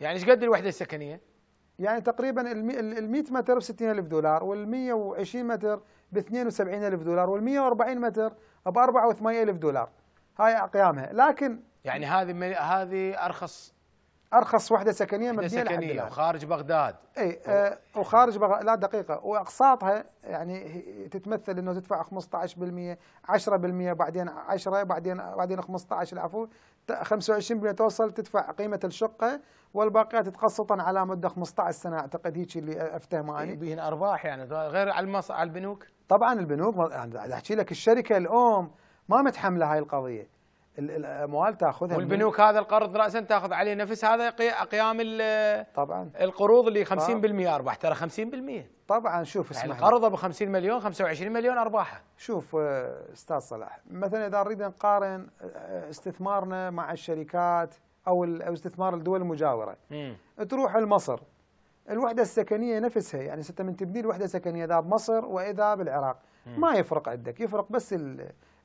يعني ايش قد الوحده السكنيه؟ يعني تقريبا ال 100 متر ب 60000 دولار وال 120 متر ب 72000 دولار وال 140 متر ب 84000 دولار هاي اقيامها لكن يعني هذه هذه ارخص ارخص وحده سكنيه وحدة مبنيه سكنيه لحد وخارج بغداد اي آه وخارج بغداد لا دقيقه واقساطها يعني تتمثل انه تدفع 15% 10% بعدين 10 بعدين بعدين 15 العفو 25 توصل تدفع قيمه الشقه والباقيات تتقسطا على مده 15 سنه اعتقد هيك اللي افتهمه انا إيه، بهن ارباح يعني غير على المص... على البنوك طبعا البنوك يعني احكي لك الشركه الام ما متحمله هاي القضيه الاموال تاخذها والبنوك هذا القرض راسا تاخذ عليه نفس هذا قيام طبعا القروض اللي 50% ارباح ترى 50% طبعا شوف اسمح يعني قرض ب 50 مليون 25 مليون ارباحه شوف آه، استاذ صلاح مثلا اذا نريد نقارن آه، آه، استثمارنا مع الشركات او او استثمار الدول المجاوره م. تروح لمصر الوحده السكنيه نفسها يعني انت من تبني الوحده السكنيه اذا بمصر واذا بالعراق م. ما يفرق عندك يفرق بس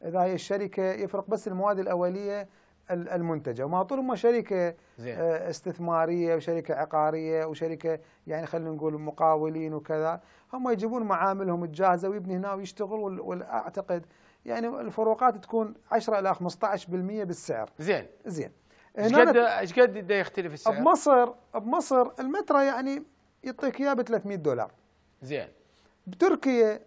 اذا هي الشركه يفرق بس المواد الاوليه المنتجه وما طول ما شركه زين. آه، استثماريه وشركه عقاريه وشركه يعني خلينا نقول مقاولين وكذا هم يجيبون معاملهم الجاهزه ويبني هنا ويشتغل واعتقد يعني الفروقات تكون 10 الى 15% بالسعر زين زين ايش قد ايش قد يختلف السعر؟ بمصر بمصر المتره يعني يعطيك اياه ب 300 دولار زين بتركيا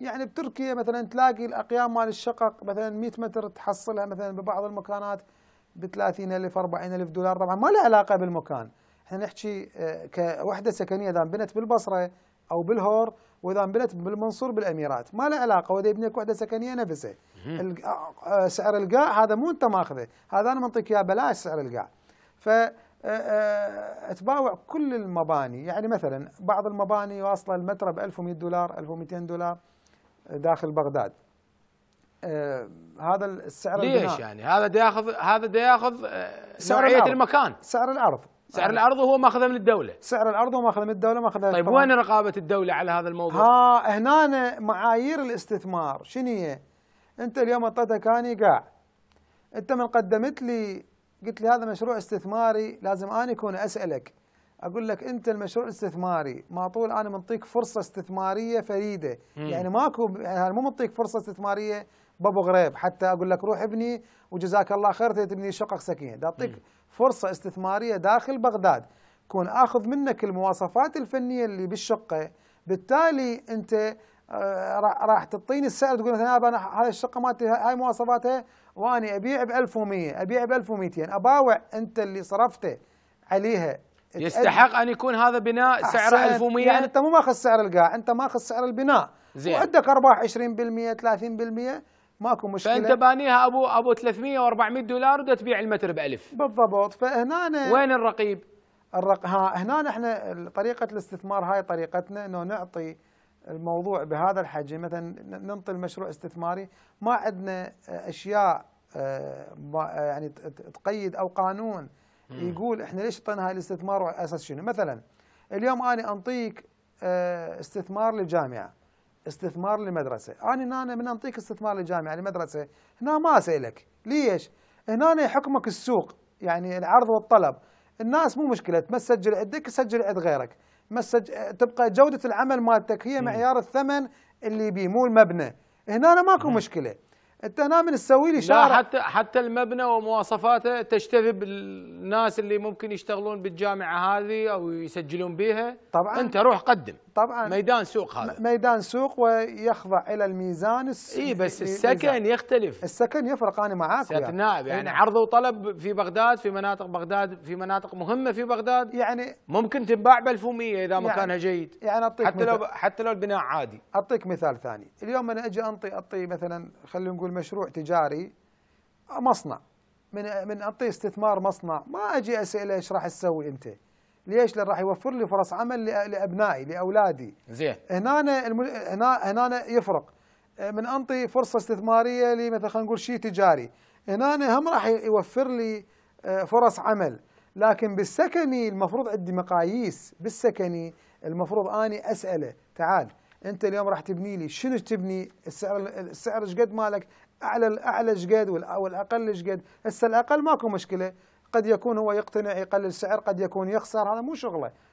يعني بتركيا مثلا تلاقي الاقيام مال الشقق مثلا 100 متر تحصلها مثلا ببعض المكانات ب 30000 40000 دولار طبعا ما له علاقه بالمكان احنا نحكي آه، كوحده سكنيه اذا بنت بالبصره او بالهور واذا بنت بالمنصور بالاميرات ما له علاقه واذا يبني لك وحده سكنيه نفسه آه، آه، سعر القاع هذا مو انت ماخذه هذا انا منطق اياه بلاش سعر القاع ف تباوع كل المباني يعني مثلا بعض المباني واصله المتر ب 1100 دولار 1200 دولار داخل بغداد آه هذا السعر ليش البناء. يعني هذا دا ياخذ هذا دا ياخذ آه، نوعيه العرض. المكان سعر الارض سعر الارض وهو ماخذه من الدوله سعر الارض وهو ماخذه من الدوله ماخذه طيب وين رقابه الدوله على هذا الموضوع ها هنا معايير الاستثمار شنو هي انت اليوم اعطيتك اني قاع انت من قدمت لي قلت لي هذا مشروع استثماري لازم انا اكون اسالك اقول لك انت المشروع الاستثماري ما طول انا منطيك فرصه استثماريه فريده مم. يعني ماكو يعني مو منطيك فرصه استثماريه بابو غريب حتى اقول لك روح ابني وجزاك الله خير تبني شقق سكينه اعطيك فرصه استثماريه داخل بغداد كون اخذ منك المواصفات الفنيه اللي بالشقه بالتالي انت آه، راح تعطيني السعر تقول مثلا آه، انا هذه الشقه مالتي هاي مواصفاتها واني ابيع ب 1100 ابيع ب 1200 اباوع انت اللي صرفته عليها يستحق ان يكون هذا بناء سعره يعني 1100 يعني انت مو ماخذ سعر القاع انت ماخذ سعر البناء زين وعندك ارباح 20% 30% ماكو مشكله فانت بانيها ابو ابو 300 و400 دولار وتبيع تبيع المتر ب 1000 بالضبط فهنا وين الرقيب؟ الرق... ها هنا احنا طريقه الاستثمار هاي طريقتنا انه نعطي الموضوع بهذا الحجم مثلا ننطي المشروع استثماري ما عندنا اشياء آه، آه، يعني تقيد او قانون يقول احنا ليش اعطينا هاي الاستثمار وعلى اساس شنو مثلا اليوم آه، انا انطيك استثمار للجامعه استثمار للمدرسه انا هنا من انطيك استثمار للجامعه للمدرسه هنا ما اسالك ليش هنا يحكمك السوق يعني العرض والطلب الناس مو مشكله ما تسجل عندك تسجل عند غيرك ما تسجل تبقى جوده العمل مالتك هي معيار الثمن اللي بيه مو المبنى هنا ماكو مشكله انت هنا من تسوي لي شارع حتى حتى المبنى ومواصفاته تجتذب الناس اللي ممكن يشتغلون بالجامعه هذه او يسجلون بها طبعا انت روح قدم طبعا ميدان سوق هذا ميدان سوق ويخضع الى الميزان الس... اي بس السكن يختلف السكن يفرق انا معاك سياده النائب يعني, يعني عرض وطلب في بغداد في مناطق بغداد في مناطق مهمه في بغداد يعني ممكن تنباع ب 1100 اذا يعني مكانها جيد يعني اعطيك حتى لو حتى لو البناء عادي اعطيك مثال ثاني اليوم انا اجي انطي اعطي مثلا خلينا نقول مشروع تجاري مصنع من من اعطيه استثمار مصنع ما اجي اساله ايش راح تسوي انت ليش؟ لان راح يوفر لي فرص عمل لابنائي لاولادي زين هنا المل... هنا هنا يفرق من انطي فرصه استثماريه لمثلا خلينا نقول شيء تجاري هنا هم راح يوفر لي آه، فرص عمل لكن بالسكني المفروض عندي مقاييس بالسكني المفروض اني اساله تعال انت اليوم راح تبني لي شنو تبني السعر السعر ايش قد مالك اعلى الاعلى ايش قد والاقل ايش قد هسه الاقل ماكو مشكله قد يكون هو يقتنع يقلل السعر قد يكون يخسر هذا مو شغله